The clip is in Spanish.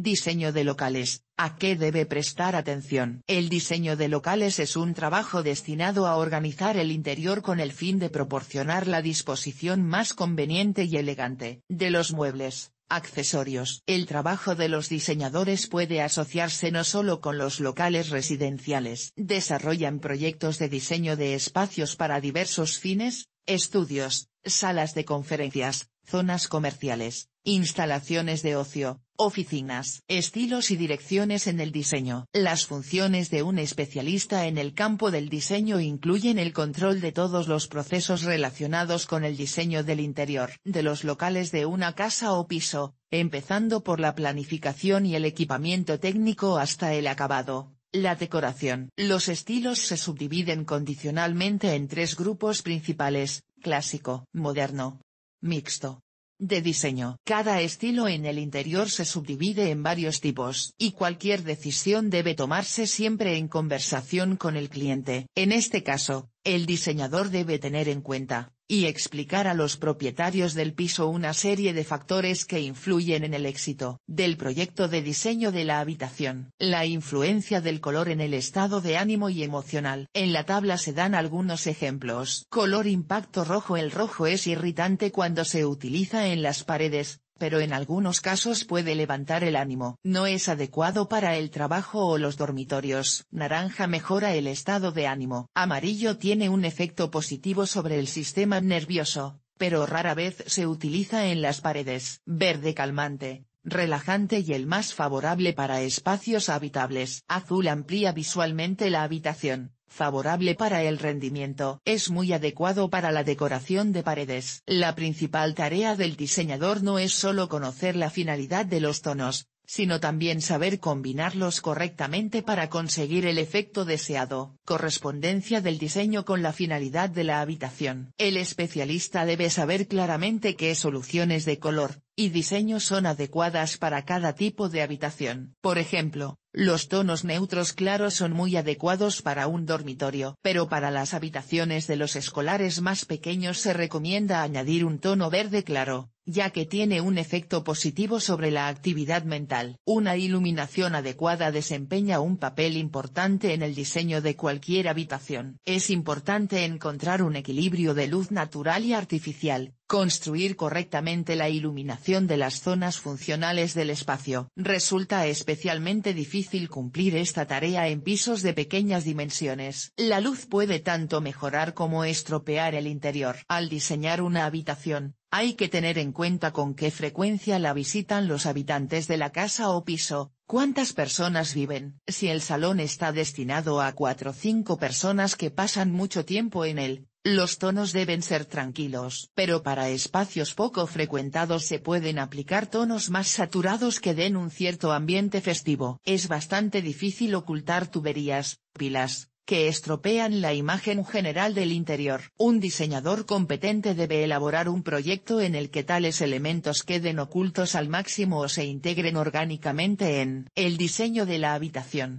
Diseño de locales, ¿a qué debe prestar atención? El diseño de locales es un trabajo destinado a organizar el interior con el fin de proporcionar la disposición más conveniente y elegante de los muebles, accesorios. El trabajo de los diseñadores puede asociarse no solo con los locales residenciales. Desarrollan proyectos de diseño de espacios para diversos fines, estudios, salas de conferencias, zonas comerciales, instalaciones de ocio, oficinas, estilos y direcciones en el diseño. Las funciones de un especialista en el campo del diseño incluyen el control de todos los procesos relacionados con el diseño del interior de los locales de una casa o piso, empezando por la planificación y el equipamiento técnico hasta el acabado. La decoración. Los estilos se subdividen condicionalmente en tres grupos principales, clásico, moderno, mixto de diseño. Cada estilo en el interior se subdivide en varios tipos, y cualquier decisión debe tomarse siempre en conversación con el cliente. En este caso, el diseñador debe tener en cuenta, y explicar a los propietarios del piso una serie de factores que influyen en el éxito del proyecto de diseño de la habitación. La influencia del color en el estado de ánimo y emocional. En la tabla se dan algunos ejemplos. Color impacto rojo El rojo es irritante cuando se utiliza en las paredes, pero en algunos casos puede levantar el ánimo. No es adecuado para el trabajo o los dormitorios. Naranja mejora el estado de ánimo. Amarillo tiene un efecto positivo sobre el sistema nervioso, pero rara vez se utiliza en las paredes. Verde calmante, relajante y el más favorable para espacios habitables. Azul amplía visualmente la habitación, favorable para el rendimiento. Es muy adecuado para la decoración de paredes. La principal tarea del diseñador no es solo conocer la finalidad de los tonos, sino también saber combinarlos correctamente para conseguir el efecto deseado, correspondencia del diseño con la finalidad de la habitación. El especialista debe saber claramente qué soluciones de color y diseño son adecuadas para cada tipo de habitación. Por ejemplo, los tonos neutros claros son muy adecuados para un dormitorio, pero para las habitaciones de los escolares más pequeños se recomienda añadir un tono verde claro, ya que tiene un efecto positivo sobre la actividad mental. Una iluminación adecuada desempeña un papel importante en el diseño de cualquier habitación. Es importante encontrar un equilibrio de luz natural y artificial, construir correctamente la iluminación de las zonas funcionales del espacio. Resulta especialmente difícil cumplir esta tarea en pisos de pequeñas dimensiones. La luz puede tanto mejorar como estropear el interior. Al diseñar una habitación, hay que tener en cuenta con qué frecuencia la visitan los habitantes de la casa o piso, cuántas personas viven. Si el salón está destinado a cuatro o cinco personas que pasan mucho tiempo en él, los tonos deben ser tranquilos. Pero para espacios poco frecuentados se pueden aplicar tonos más saturados que den un cierto ambiente festivo. Es bastante difícil ocultar tuberías, pilas, que estropean la imagen general del interior. Un diseñador competente debe elaborar un proyecto en el que tales elementos queden ocultos al máximo o se integren orgánicamente en el diseño de la habitación.